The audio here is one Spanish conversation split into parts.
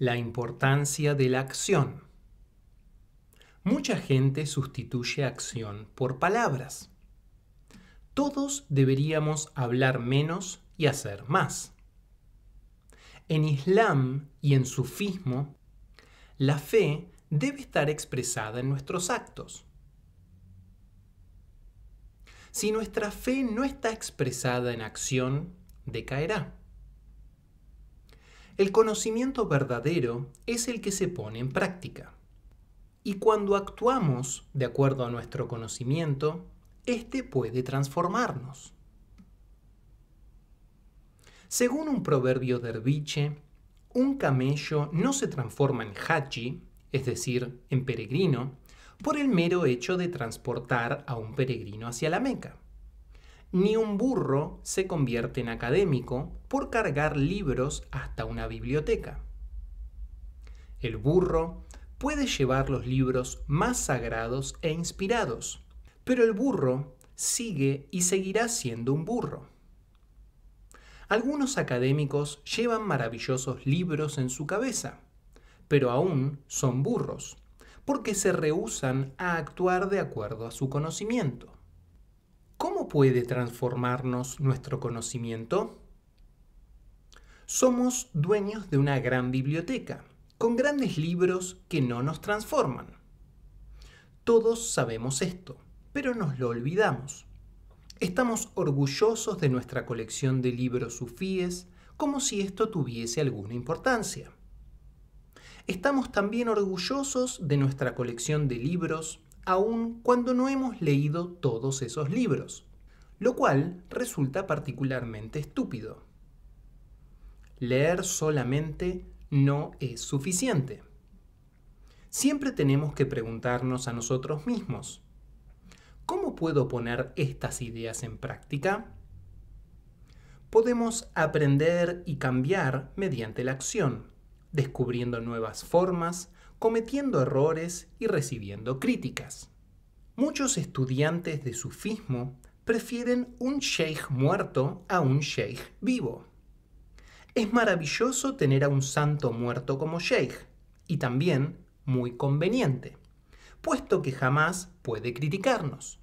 La importancia de la acción. Mucha gente sustituye acción por palabras. Todos deberíamos hablar menos y hacer más. En Islam y en sufismo, la fe debe estar expresada en nuestros actos. Si nuestra fe no está expresada en acción, decaerá. El conocimiento verdadero es el que se pone en práctica. Y cuando actuamos de acuerdo a nuestro conocimiento, éste puede transformarnos. Según un proverbio derviche, un camello no se transforma en hachi, es decir, en peregrino, por el mero hecho de transportar a un peregrino hacia la Meca ni un burro se convierte en académico por cargar libros hasta una biblioteca. El burro puede llevar los libros más sagrados e inspirados, pero el burro sigue y seguirá siendo un burro. Algunos académicos llevan maravillosos libros en su cabeza, pero aún son burros, porque se rehusan a actuar de acuerdo a su conocimiento. ¿Cómo puede transformarnos nuestro conocimiento? Somos dueños de una gran biblioteca, con grandes libros que no nos transforman. Todos sabemos esto, pero nos lo olvidamos. Estamos orgullosos de nuestra colección de libros sufíes, como si esto tuviese alguna importancia. Estamos también orgullosos de nuestra colección de libros Aún cuando no hemos leído todos esos libros, lo cual resulta particularmente estúpido. Leer solamente no es suficiente. Siempre tenemos que preguntarnos a nosotros mismos, ¿cómo puedo poner estas ideas en práctica? Podemos aprender y cambiar mediante la acción, descubriendo nuevas formas, cometiendo errores y recibiendo críticas. Muchos estudiantes de sufismo prefieren un sheikh muerto a un sheikh vivo. Es maravilloso tener a un santo muerto como sheikh, y también muy conveniente, puesto que jamás puede criticarnos.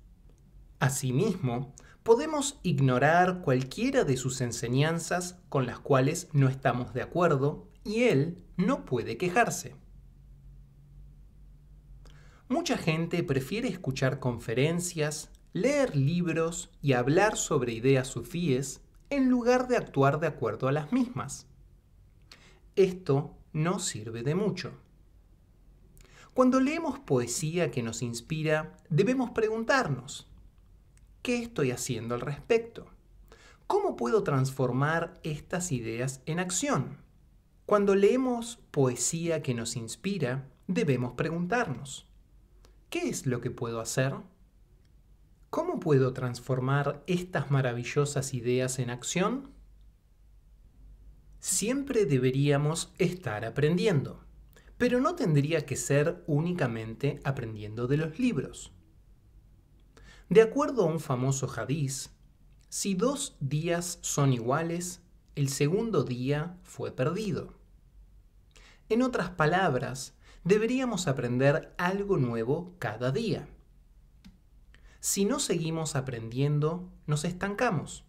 Asimismo, podemos ignorar cualquiera de sus enseñanzas con las cuales no estamos de acuerdo y él no puede quejarse. Mucha gente prefiere escuchar conferencias, leer libros y hablar sobre ideas sufíes en lugar de actuar de acuerdo a las mismas. Esto no sirve de mucho. Cuando leemos poesía que nos inspira, debemos preguntarnos, ¿qué estoy haciendo al respecto? ¿Cómo puedo transformar estas ideas en acción? Cuando leemos poesía que nos inspira, debemos preguntarnos, ¿Qué es lo que puedo hacer? ¿Cómo puedo transformar estas maravillosas ideas en acción? Siempre deberíamos estar aprendiendo, pero no tendría que ser únicamente aprendiendo de los libros. De acuerdo a un famoso hadiz, si dos días son iguales, el segundo día fue perdido. En otras palabras, deberíamos aprender algo nuevo cada día. Si no seguimos aprendiendo, nos estancamos.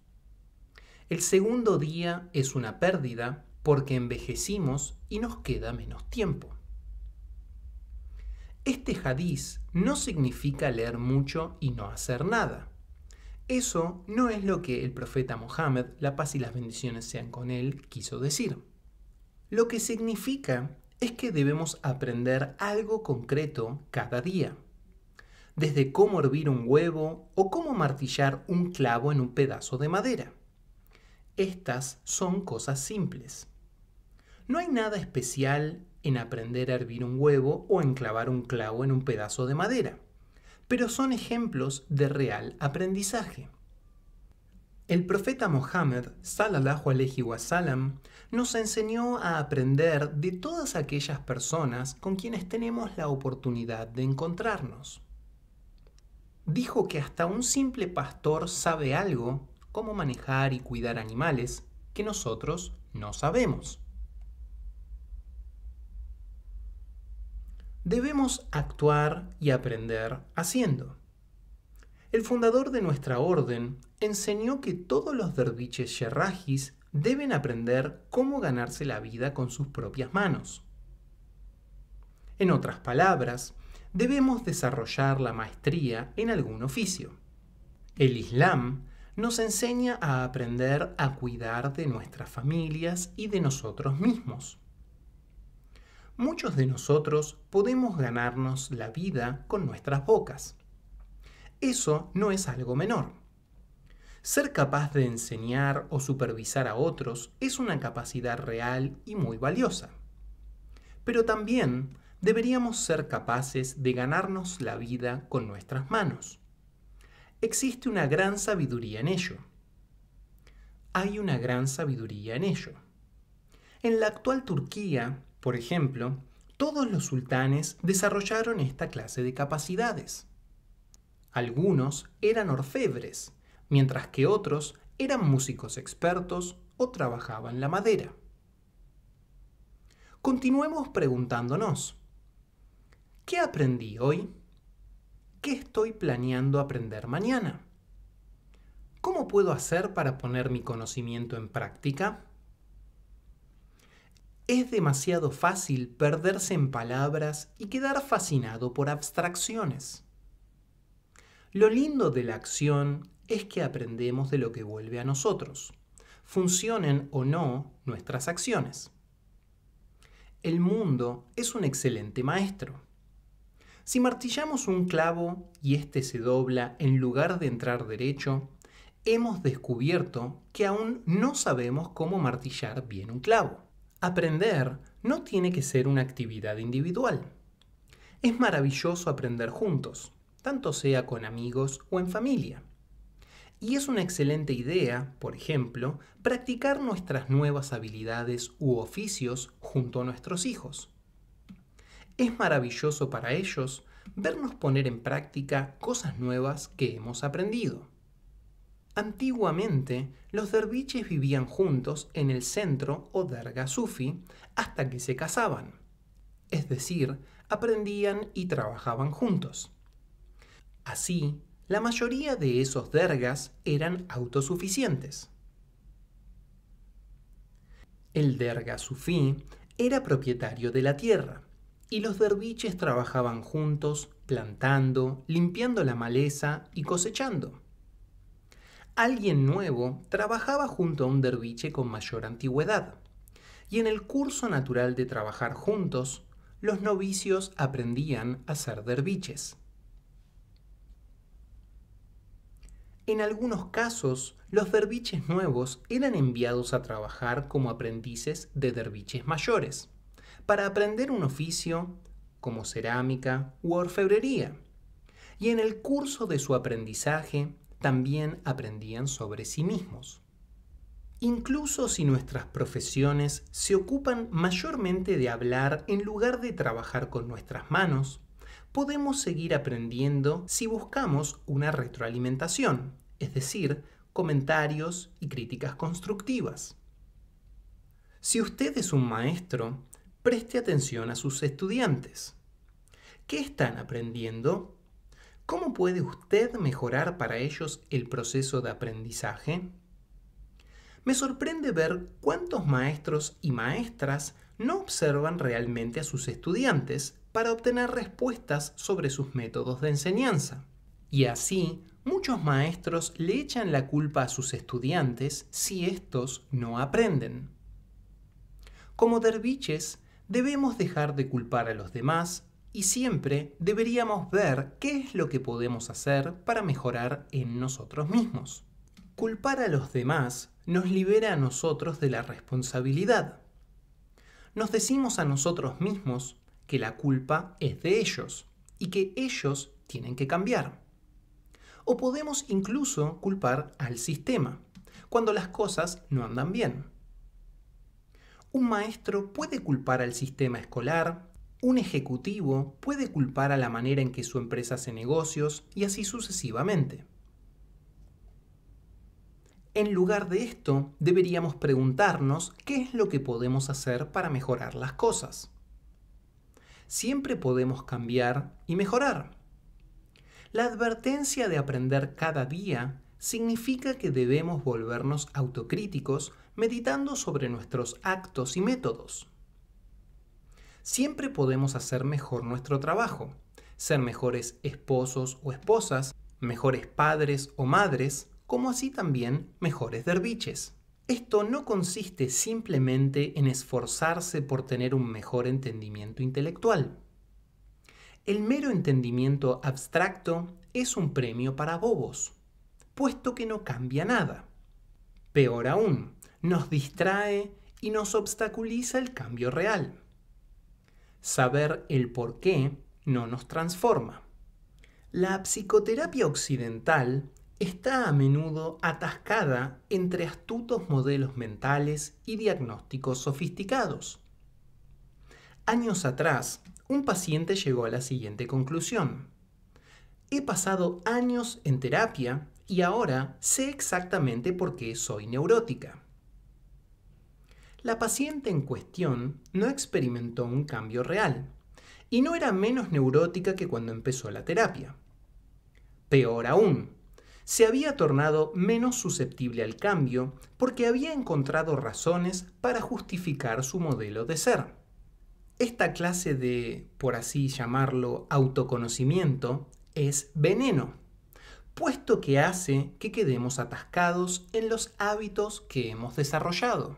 El segundo día es una pérdida porque envejecimos y nos queda menos tiempo. Este hadiz no significa leer mucho y no hacer nada. Eso no es lo que el profeta Mohammed, la paz y las bendiciones sean con él, quiso decir. Lo que significa es que debemos aprender algo concreto cada día, desde cómo hervir un huevo o cómo martillar un clavo en un pedazo de madera. Estas son cosas simples. No hay nada especial en aprender a hervir un huevo o en clavar un clavo en un pedazo de madera, pero son ejemplos de real aprendizaje. El profeta Mohammed, salallahu alaihi wasallam, nos enseñó a aprender de todas aquellas personas con quienes tenemos la oportunidad de encontrarnos. Dijo que hasta un simple pastor sabe algo, cómo manejar y cuidar animales, que nosotros no sabemos. Debemos actuar y aprender haciendo. El fundador de nuestra orden enseñó que todos los derviches yerragis deben aprender cómo ganarse la vida con sus propias manos. En otras palabras, debemos desarrollar la maestría en algún oficio. El Islam nos enseña a aprender a cuidar de nuestras familias y de nosotros mismos. Muchos de nosotros podemos ganarnos la vida con nuestras bocas. Eso no es algo menor. Ser capaz de enseñar o supervisar a otros es una capacidad real y muy valiosa. Pero también deberíamos ser capaces de ganarnos la vida con nuestras manos. Existe una gran sabiduría en ello. Hay una gran sabiduría en ello. En la actual Turquía, por ejemplo, todos los sultanes desarrollaron esta clase de capacidades. Algunos eran orfebres, mientras que otros eran músicos expertos o trabajaban la madera. Continuemos preguntándonos, ¿qué aprendí hoy? ¿Qué estoy planeando aprender mañana? ¿Cómo puedo hacer para poner mi conocimiento en práctica? Es demasiado fácil perderse en palabras y quedar fascinado por abstracciones. Lo lindo de la acción es que aprendemos de lo que vuelve a nosotros, funcionen o no nuestras acciones. El mundo es un excelente maestro. Si martillamos un clavo y éste se dobla en lugar de entrar derecho, hemos descubierto que aún no sabemos cómo martillar bien un clavo. Aprender no tiene que ser una actividad individual. Es maravilloso aprender juntos tanto sea con amigos o en familia. Y es una excelente idea, por ejemplo, practicar nuestras nuevas habilidades u oficios junto a nuestros hijos. Es maravilloso para ellos vernos poner en práctica cosas nuevas que hemos aprendido. Antiguamente, los derviches vivían juntos en el centro o derga sufi hasta que se casaban. Es decir, aprendían y trabajaban juntos. Así, la mayoría de esos dergas eran autosuficientes. El derga sufí era propietario de la tierra y los derviches trabajaban juntos, plantando, limpiando la maleza y cosechando. Alguien nuevo trabajaba junto a un derviche con mayor antigüedad, y en el curso natural de trabajar juntos, los novicios aprendían a ser derviches. En algunos casos, los derviches nuevos eran enviados a trabajar como aprendices de derviches mayores, para aprender un oficio como cerámica u orfebrería. Y en el curso de su aprendizaje también aprendían sobre sí mismos. Incluso si nuestras profesiones se ocupan mayormente de hablar en lugar de trabajar con nuestras manos, podemos seguir aprendiendo si buscamos una retroalimentación, es decir, comentarios y críticas constructivas. Si usted es un maestro, preste atención a sus estudiantes. ¿Qué están aprendiendo? ¿Cómo puede usted mejorar para ellos el proceso de aprendizaje? Me sorprende ver cuántos maestros y maestras no observan realmente a sus estudiantes para obtener respuestas sobre sus métodos de enseñanza. Y así, muchos maestros le echan la culpa a sus estudiantes si estos no aprenden. Como derviches, debemos dejar de culpar a los demás y siempre deberíamos ver qué es lo que podemos hacer para mejorar en nosotros mismos. Culpar a los demás nos libera a nosotros de la responsabilidad. Nos decimos a nosotros mismos que la culpa es de ellos y que ellos tienen que cambiar. O podemos incluso culpar al sistema, cuando las cosas no andan bien. Un maestro puede culpar al sistema escolar, un ejecutivo puede culpar a la manera en que su empresa hace negocios y así sucesivamente. En lugar de esto, deberíamos preguntarnos qué es lo que podemos hacer para mejorar las cosas siempre podemos cambiar y mejorar. La advertencia de aprender cada día significa que debemos volvernos autocríticos meditando sobre nuestros actos y métodos. Siempre podemos hacer mejor nuestro trabajo, ser mejores esposos o esposas, mejores padres o madres, como así también mejores derviches. Esto no consiste simplemente en esforzarse por tener un mejor entendimiento intelectual. El mero entendimiento abstracto es un premio para bobos, puesto que no cambia nada. Peor aún, nos distrae y nos obstaculiza el cambio real. Saber el por qué no nos transforma. La psicoterapia occidental está a menudo atascada entre astutos modelos mentales y diagnósticos sofisticados. Años atrás, un paciente llegó a la siguiente conclusión. He pasado años en terapia y ahora sé exactamente por qué soy neurótica. La paciente en cuestión no experimentó un cambio real y no era menos neurótica que cuando empezó la terapia. Peor aún, se había tornado menos susceptible al cambio porque había encontrado razones para justificar su modelo de ser. Esta clase de, por así llamarlo, autoconocimiento es veneno, puesto que hace que quedemos atascados en los hábitos que hemos desarrollado.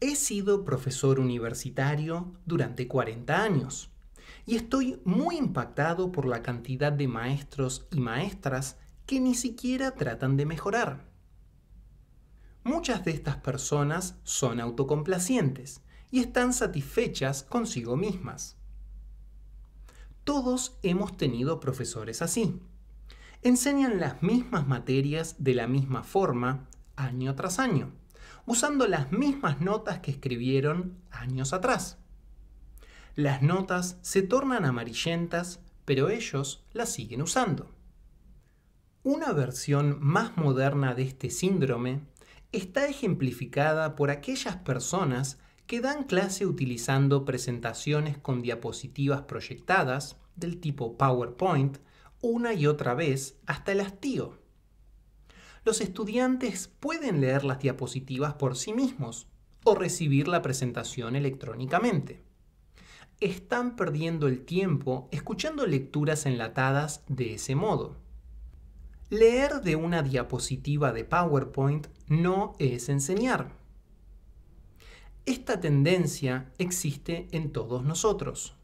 He sido profesor universitario durante 40 años y estoy muy impactado por la cantidad de maestros y maestras que ni siquiera tratan de mejorar. Muchas de estas personas son autocomplacientes y están satisfechas consigo mismas. Todos hemos tenido profesores así. Enseñan las mismas materias de la misma forma año tras año, usando las mismas notas que escribieron años atrás. Las notas se tornan amarillentas, pero ellos las siguen usando. Una versión más moderna de este síndrome está ejemplificada por aquellas personas que dan clase utilizando presentaciones con diapositivas proyectadas del tipo PowerPoint una y otra vez hasta el hastío. Los estudiantes pueden leer las diapositivas por sí mismos o recibir la presentación electrónicamente están perdiendo el tiempo escuchando lecturas enlatadas de ese modo. Leer de una diapositiva de PowerPoint no es enseñar. Esta tendencia existe en todos nosotros.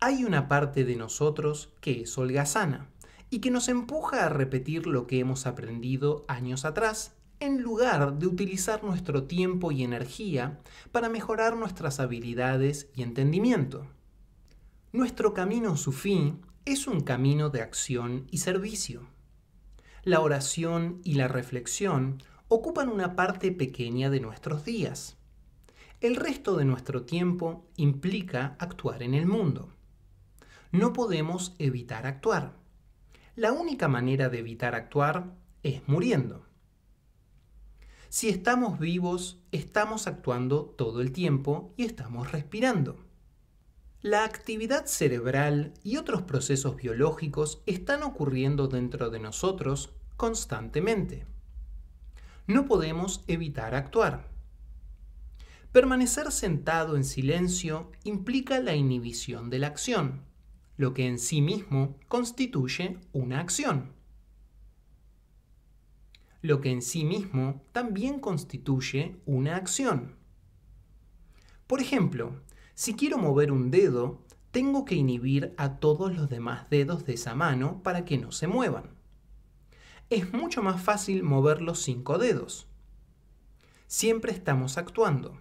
Hay una parte de nosotros que es holgazana y que nos empuja a repetir lo que hemos aprendido años atrás en lugar de utilizar nuestro tiempo y energía para mejorar nuestras habilidades y entendimiento. Nuestro camino fin es un camino de acción y servicio. La oración y la reflexión ocupan una parte pequeña de nuestros días. El resto de nuestro tiempo implica actuar en el mundo. No podemos evitar actuar. La única manera de evitar actuar es muriendo. Si estamos vivos, estamos actuando todo el tiempo y estamos respirando. La actividad cerebral y otros procesos biológicos están ocurriendo dentro de nosotros constantemente. No podemos evitar actuar. Permanecer sentado en silencio implica la inhibición de la acción, lo que en sí mismo constituye una acción lo que en sí mismo también constituye una acción. Por ejemplo, si quiero mover un dedo, tengo que inhibir a todos los demás dedos de esa mano para que no se muevan. Es mucho más fácil mover los cinco dedos. Siempre estamos actuando,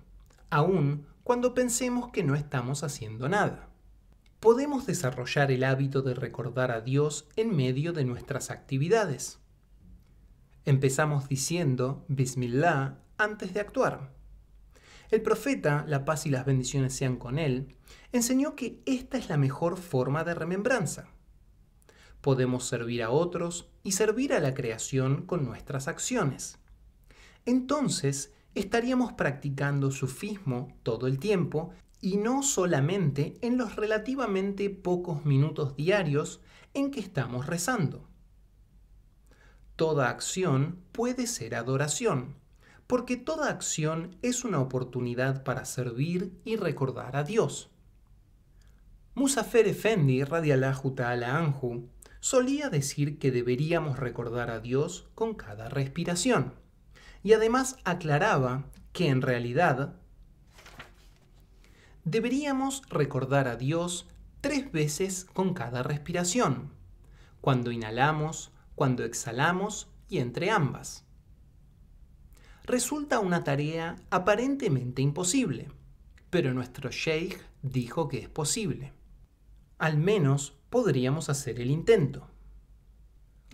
aun cuando pensemos que no estamos haciendo nada. Podemos desarrollar el hábito de recordar a Dios en medio de nuestras actividades. Empezamos diciendo Bismillah antes de actuar. El profeta, la paz y las bendiciones sean con él, enseñó que esta es la mejor forma de remembranza. Podemos servir a otros y servir a la creación con nuestras acciones. Entonces, estaríamos practicando sufismo todo el tiempo y no solamente en los relativamente pocos minutos diarios en que estamos rezando. Toda acción puede ser adoración, porque toda acción es una oportunidad para servir y recordar a Dios. Musafer Efendi, radialajuta ta'ala Anju, solía decir que deberíamos recordar a Dios con cada respiración. Y además aclaraba que en realidad deberíamos recordar a Dios tres veces con cada respiración. Cuando inhalamos, cuando exhalamos y entre ambas. Resulta una tarea aparentemente imposible, pero nuestro sheikh dijo que es posible. Al menos podríamos hacer el intento.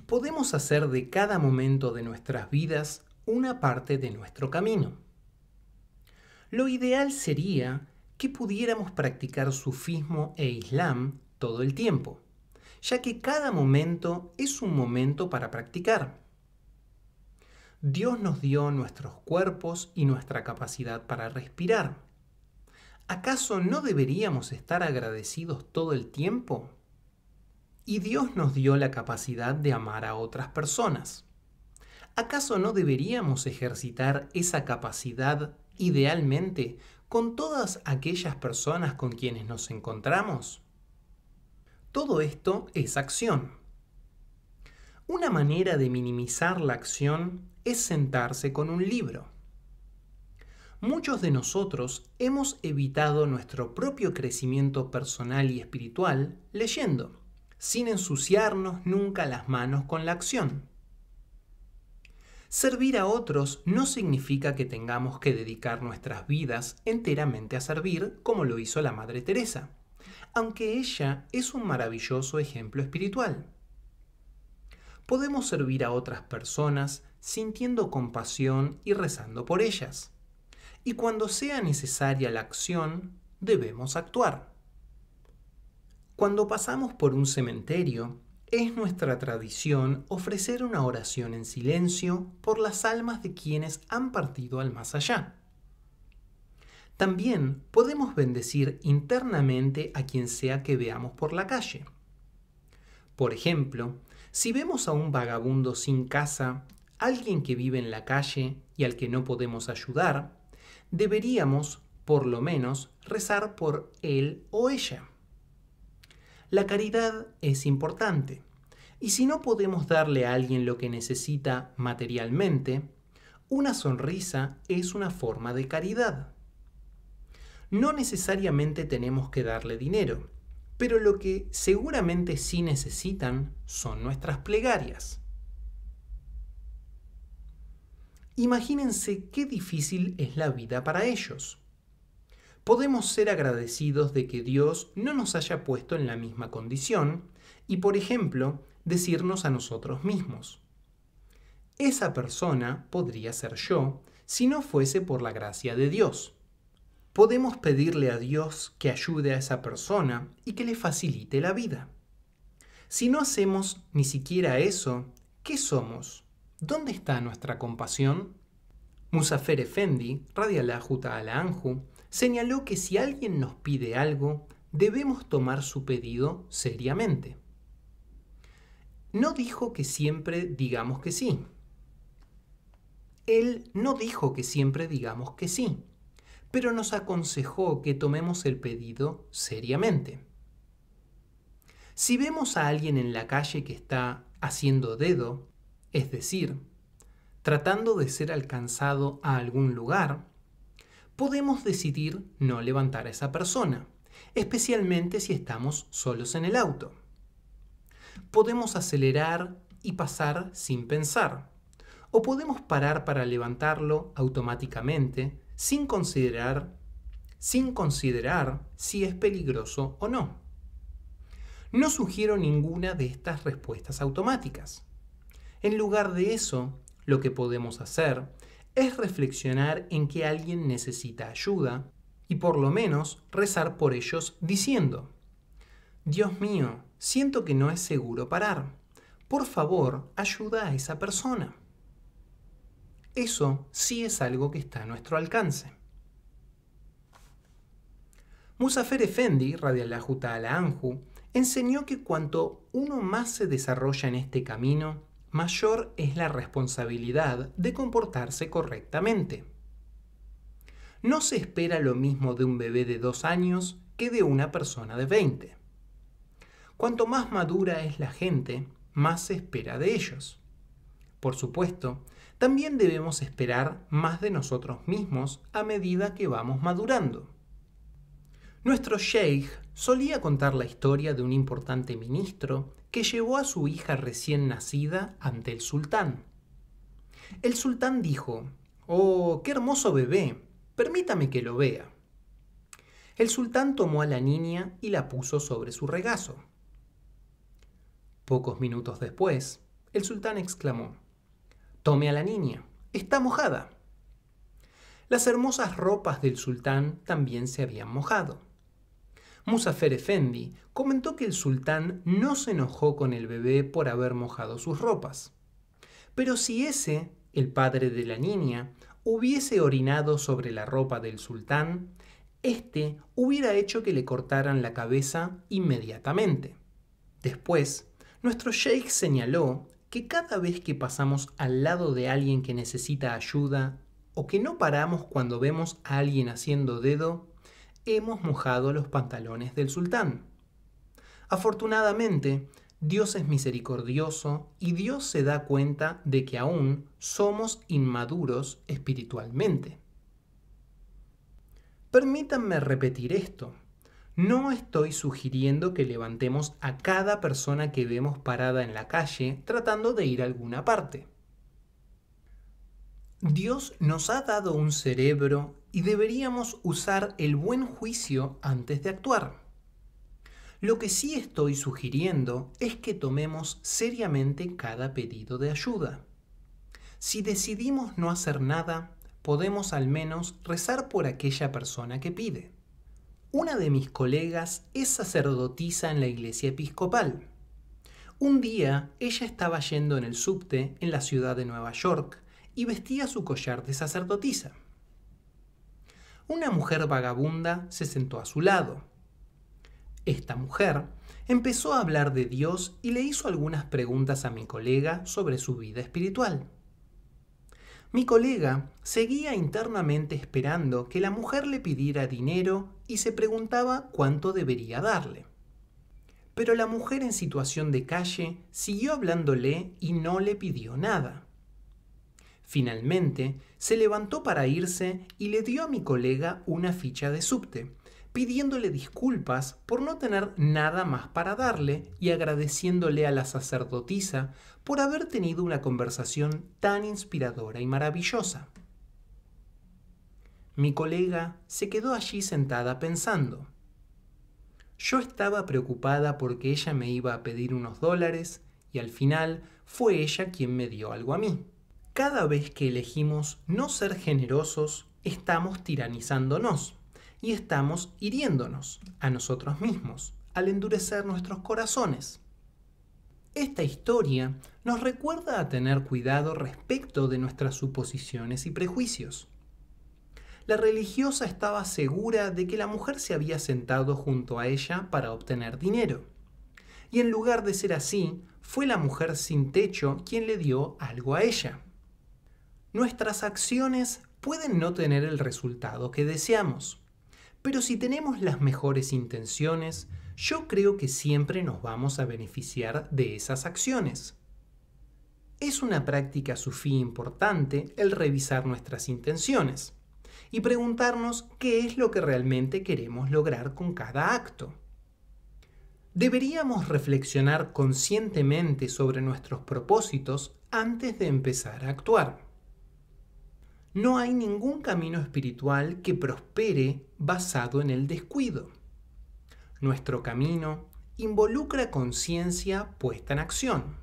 Podemos hacer de cada momento de nuestras vidas una parte de nuestro camino. Lo ideal sería que pudiéramos practicar sufismo e islam todo el tiempo ya que cada momento es un momento para practicar. Dios nos dio nuestros cuerpos y nuestra capacidad para respirar. ¿Acaso no deberíamos estar agradecidos todo el tiempo? Y Dios nos dio la capacidad de amar a otras personas. ¿Acaso no deberíamos ejercitar esa capacidad idealmente con todas aquellas personas con quienes nos encontramos? Todo esto es acción. Una manera de minimizar la acción es sentarse con un libro. Muchos de nosotros hemos evitado nuestro propio crecimiento personal y espiritual leyendo, sin ensuciarnos nunca las manos con la acción. Servir a otros no significa que tengamos que dedicar nuestras vidas enteramente a servir como lo hizo la Madre Teresa aunque ella es un maravilloso ejemplo espiritual. Podemos servir a otras personas sintiendo compasión y rezando por ellas. Y cuando sea necesaria la acción, debemos actuar. Cuando pasamos por un cementerio, es nuestra tradición ofrecer una oración en silencio por las almas de quienes han partido al más allá. También podemos bendecir internamente a quien sea que veamos por la calle. Por ejemplo, si vemos a un vagabundo sin casa, alguien que vive en la calle y al que no podemos ayudar, deberíamos, por lo menos, rezar por él o ella. La caridad es importante, y si no podemos darle a alguien lo que necesita materialmente, una sonrisa es una forma de caridad no necesariamente tenemos que darle dinero, pero lo que seguramente sí necesitan son nuestras plegarias. Imagínense qué difícil es la vida para ellos. Podemos ser agradecidos de que Dios no nos haya puesto en la misma condición y, por ejemplo, decirnos a nosotros mismos, esa persona podría ser yo si no fuese por la gracia de Dios podemos pedirle a Dios que ayude a esa persona y que le facilite la vida. Si no hacemos ni siquiera eso, ¿qué somos? ¿Dónde está nuestra compasión? Musafer Efendi, radialajuta al-Anju, señaló que si alguien nos pide algo, debemos tomar su pedido seriamente. No dijo que siempre digamos que sí. Él no dijo que siempre digamos que sí pero nos aconsejó que tomemos el pedido seriamente. Si vemos a alguien en la calle que está haciendo dedo, es decir, tratando de ser alcanzado a algún lugar, podemos decidir no levantar a esa persona, especialmente si estamos solos en el auto. Podemos acelerar y pasar sin pensar, o podemos parar para levantarlo automáticamente sin considerar, sin considerar si es peligroso o no. No sugiero ninguna de estas respuestas automáticas. En lugar de eso, lo que podemos hacer es reflexionar en que alguien necesita ayuda y por lo menos rezar por ellos diciendo, Dios mío, siento que no es seguro parar. Por favor, ayuda a esa persona. Eso sí es algo que está a nuestro alcance. Musafer Efendi, Radiallahu la Anju, enseñó que cuanto uno más se desarrolla en este camino, mayor es la responsabilidad de comportarse correctamente. No se espera lo mismo de un bebé de dos años que de una persona de 20. Cuanto más madura es la gente, más se espera de ellos. Por supuesto, también debemos esperar más de nosotros mismos a medida que vamos madurando. Nuestro sheikh solía contar la historia de un importante ministro que llevó a su hija recién nacida ante el sultán. El sultán dijo, Oh, qué hermoso bebé, permítame que lo vea. El sultán tomó a la niña y la puso sobre su regazo. Pocos minutos después, el sultán exclamó, Tome a la niña. Está mojada. Las hermosas ropas del sultán también se habían mojado. Musafer Efendi comentó que el sultán no se enojó con el bebé por haber mojado sus ropas. Pero si ese, el padre de la niña, hubiese orinado sobre la ropa del sultán, éste hubiera hecho que le cortaran la cabeza inmediatamente. Después, nuestro sheikh señaló que cada vez que pasamos al lado de alguien que necesita ayuda o que no paramos cuando vemos a alguien haciendo dedo, hemos mojado los pantalones del sultán. Afortunadamente, Dios es misericordioso y Dios se da cuenta de que aún somos inmaduros espiritualmente. Permítanme repetir esto. No estoy sugiriendo que levantemos a cada persona que vemos parada en la calle tratando de ir a alguna parte. Dios nos ha dado un cerebro y deberíamos usar el buen juicio antes de actuar. Lo que sí estoy sugiriendo es que tomemos seriamente cada pedido de ayuda. Si decidimos no hacer nada, podemos al menos rezar por aquella persona que pide. Una de mis colegas es sacerdotisa en la iglesia episcopal. Un día ella estaba yendo en el subte en la ciudad de Nueva York y vestía su collar de sacerdotisa. Una mujer vagabunda se sentó a su lado. Esta mujer empezó a hablar de Dios y le hizo algunas preguntas a mi colega sobre su vida espiritual. Mi colega seguía internamente esperando que la mujer le pidiera dinero y se preguntaba cuánto debería darle. Pero la mujer en situación de calle siguió hablándole y no le pidió nada. Finalmente, se levantó para irse y le dio a mi colega una ficha de subte, pidiéndole disculpas por no tener nada más para darle y agradeciéndole a la sacerdotisa por haber tenido una conversación tan inspiradora y maravillosa. Mi colega se quedó allí sentada pensando. Yo estaba preocupada porque ella me iba a pedir unos dólares y al final fue ella quien me dio algo a mí. Cada vez que elegimos no ser generosos, estamos tiranizándonos y estamos hiriéndonos a nosotros mismos al endurecer nuestros corazones. Esta historia nos recuerda a tener cuidado respecto de nuestras suposiciones y prejuicios. La religiosa estaba segura de que la mujer se había sentado junto a ella para obtener dinero. Y en lugar de ser así, fue la mujer sin techo quien le dio algo a ella. Nuestras acciones pueden no tener el resultado que deseamos, pero si tenemos las mejores intenciones, yo creo que siempre nos vamos a beneficiar de esas acciones. Es una práctica sufí importante el revisar nuestras intenciones y preguntarnos qué es lo que realmente queremos lograr con cada acto. Deberíamos reflexionar conscientemente sobre nuestros propósitos antes de empezar a actuar. No hay ningún camino espiritual que prospere basado en el descuido. Nuestro camino involucra conciencia puesta en acción.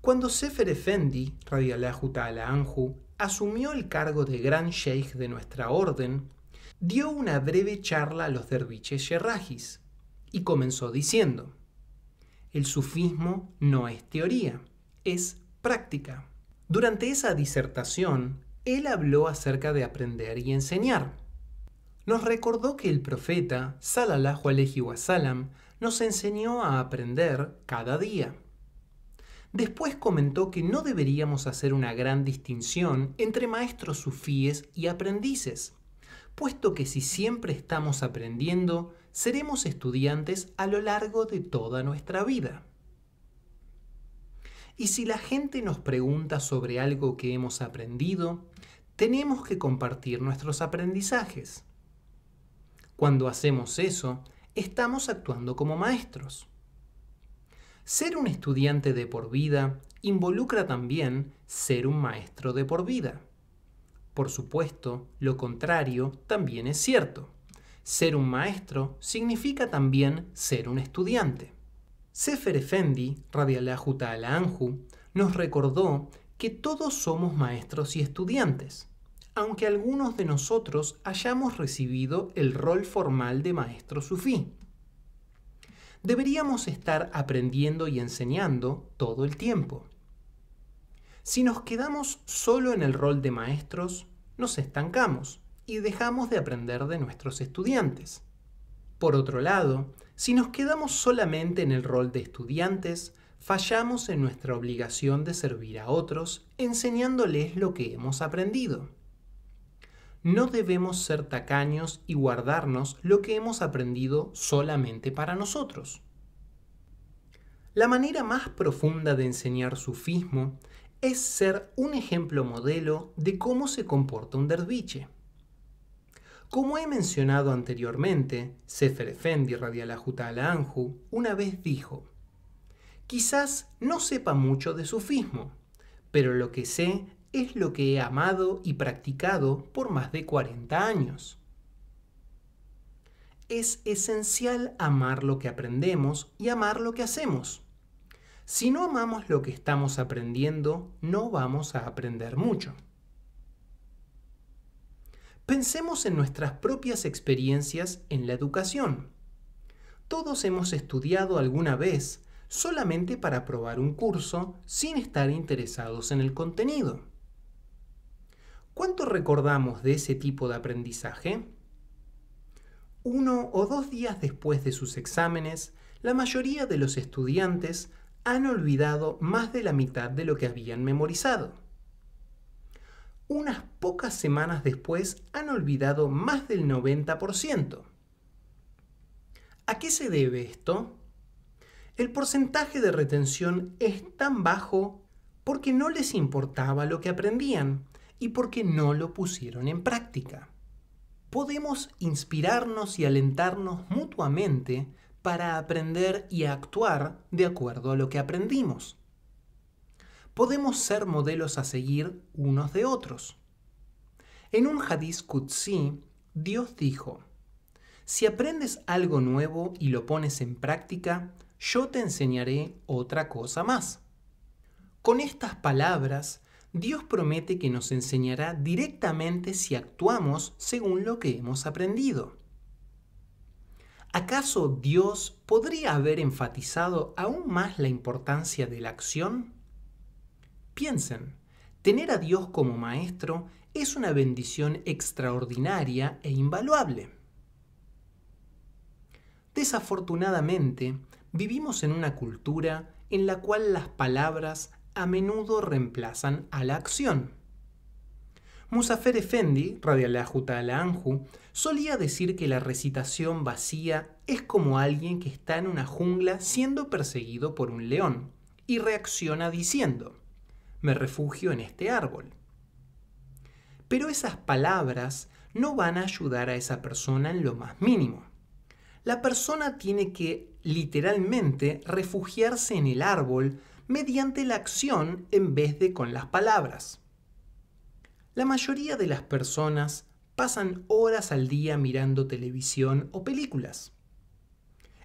Cuando Sefer Efendi, Radiallahu al Anhu, asumió el cargo de gran sheikh de nuestra orden, dio una breve charla a los derviches yerrajis y comenzó diciendo: El sufismo no es teoría, es práctica. Durante esa disertación, él habló acerca de aprender y enseñar. Nos recordó que el profeta, salallahu alaihi wasallam, nos enseñó a aprender cada día. Después comentó que no deberíamos hacer una gran distinción entre maestros sufíes y aprendices, puesto que si siempre estamos aprendiendo, seremos estudiantes a lo largo de toda nuestra vida. Y si la gente nos pregunta sobre algo que hemos aprendido, tenemos que compartir nuestros aprendizajes. Cuando hacemos eso, estamos actuando como maestros. Ser un estudiante de por vida involucra también ser un maestro de por vida. Por supuesto, lo contrario también es cierto. Ser un maestro significa también ser un estudiante. Sefer Efendi, Rabialahu Ta'ala Anhu, nos recordó que todos somos maestros y estudiantes, aunque algunos de nosotros hayamos recibido el rol formal de maestro sufí. Deberíamos estar aprendiendo y enseñando todo el tiempo. Si nos quedamos solo en el rol de maestros, nos estancamos y dejamos de aprender de nuestros estudiantes. Por otro lado, si nos quedamos solamente en el rol de estudiantes, fallamos en nuestra obligación de servir a otros enseñándoles lo que hemos aprendido. No debemos ser tacaños y guardarnos lo que hemos aprendido solamente para nosotros. La manera más profunda de enseñar sufismo es ser un ejemplo modelo de cómo se comporta un derviche. Como he mencionado anteriormente, Sefer Efendi Radialajuta Anju una vez dijo: Quizás no sepa mucho de sufismo, pero lo que sé es lo que he amado y practicado por más de 40 años. Es esencial amar lo que aprendemos y amar lo que hacemos. Si no amamos lo que estamos aprendiendo, no vamos a aprender mucho. Pensemos en nuestras propias experiencias en la educación. Todos hemos estudiado alguna vez solamente para probar un curso sin estar interesados en el contenido. ¿Cuánto recordamos de ese tipo de aprendizaje? Uno o dos días después de sus exámenes, la mayoría de los estudiantes han olvidado más de la mitad de lo que habían memorizado unas pocas semanas después han olvidado más del 90%. ¿A qué se debe esto? El porcentaje de retención es tan bajo porque no les importaba lo que aprendían y porque no lo pusieron en práctica. Podemos inspirarnos y alentarnos mutuamente para aprender y actuar de acuerdo a lo que aprendimos podemos ser modelos a seguir unos de otros. En un hadiz kutsi, Dios dijo, Si aprendes algo nuevo y lo pones en práctica, yo te enseñaré otra cosa más. Con estas palabras, Dios promete que nos enseñará directamente si actuamos según lo que hemos aprendido. ¿Acaso Dios podría haber enfatizado aún más la importancia de la acción? Piensen, tener a Dios como maestro es una bendición extraordinaria e invaluable. Desafortunadamente, vivimos en una cultura en la cual las palabras a menudo reemplazan a la acción. Musafer Efendi, radialajuta Ta'ala anju solía decir que la recitación vacía es como alguien que está en una jungla siendo perseguido por un león y reacciona diciendo: me refugio en este árbol. Pero esas palabras no van a ayudar a esa persona en lo más mínimo. La persona tiene que literalmente refugiarse en el árbol mediante la acción en vez de con las palabras. La mayoría de las personas pasan horas al día mirando televisión o películas.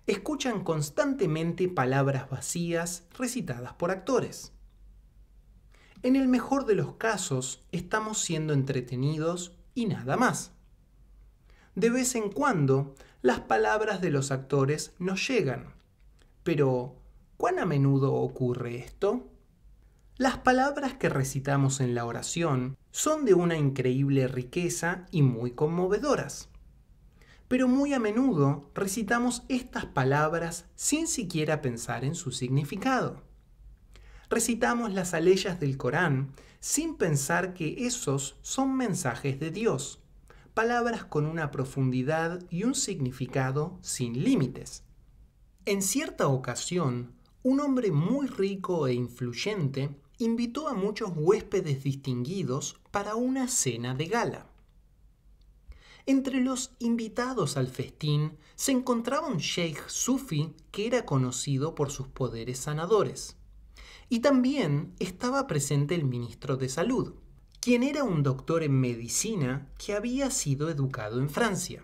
Escuchan constantemente palabras vacías recitadas por actores en el mejor de los casos estamos siendo entretenidos y nada más. De vez en cuando, las palabras de los actores nos llegan. Pero, ¿cuán a menudo ocurre esto? Las palabras que recitamos en la oración son de una increíble riqueza y muy conmovedoras. Pero muy a menudo recitamos estas palabras sin siquiera pensar en su significado recitamos las aleyas del Corán sin pensar que esos son mensajes de Dios, palabras con una profundidad y un significado sin límites. En cierta ocasión, un hombre muy rico e influyente invitó a muchos huéspedes distinguidos para una cena de gala. Entre los invitados al festín se encontraba un sheikh sufi que era conocido por sus poderes sanadores. Y también estaba presente el ministro de Salud, quien era un doctor en medicina que había sido educado en Francia.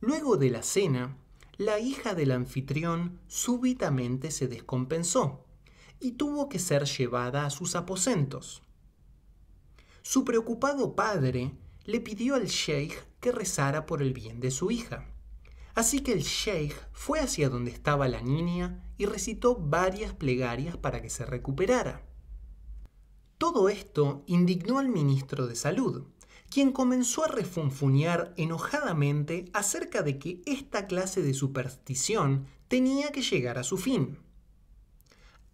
Luego de la cena, la hija del anfitrión súbitamente se descompensó y tuvo que ser llevada a sus aposentos. Su preocupado padre le pidió al sheikh que rezara por el bien de su hija. Así que el sheikh fue hacia donde estaba la niña y recitó varias plegarias para que se recuperara. Todo esto indignó al ministro de Salud, quien comenzó a refunfuñar enojadamente acerca de que esta clase de superstición tenía que llegar a su fin.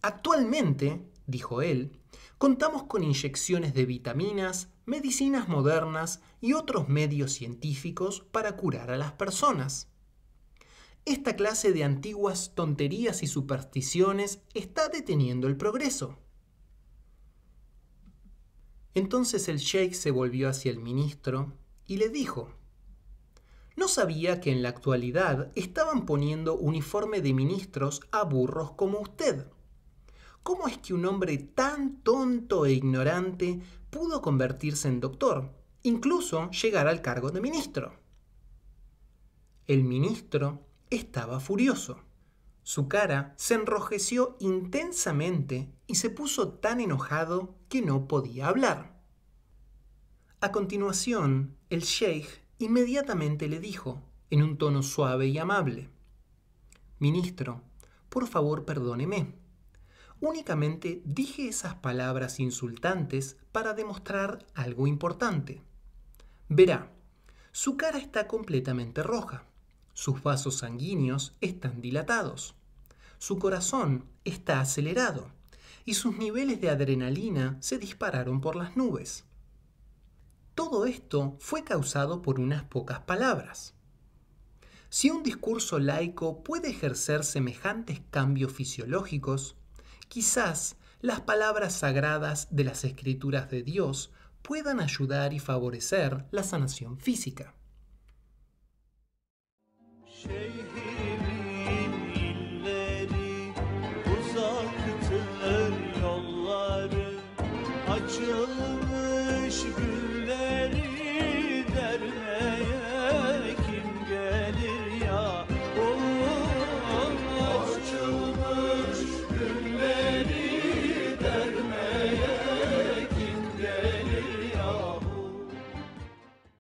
Actualmente, dijo él, contamos con inyecciones de vitaminas, medicinas modernas y otros medios científicos para curar a las personas. Esta clase de antiguas tonterías y supersticiones está deteniendo el progreso. Entonces el Sheikh se volvió hacia el ministro y le dijo, no sabía que en la actualidad estaban poniendo uniforme de ministros a burros como usted. ¿Cómo es que un hombre tan tonto e ignorante pudo convertirse en doctor, incluso llegar al cargo de ministro? El ministro estaba furioso. Su cara se enrojeció intensamente y se puso tan enojado que no podía hablar. A continuación, el sheikh inmediatamente le dijo, en un tono suave y amable, Ministro, por favor perdóneme. Únicamente dije esas palabras insultantes para demostrar algo importante. Verá, su cara está completamente roja. Sus vasos sanguíneos están dilatados. Su corazón está acelerado y sus niveles de adrenalina se dispararon por las nubes. Todo esto fue causado por unas pocas palabras. Si un discurso laico puede ejercer semejantes cambios fisiológicos, quizás las palabras sagradas de las escrituras de Dios puedan ayudar y favorecer la sanación física. şeyhi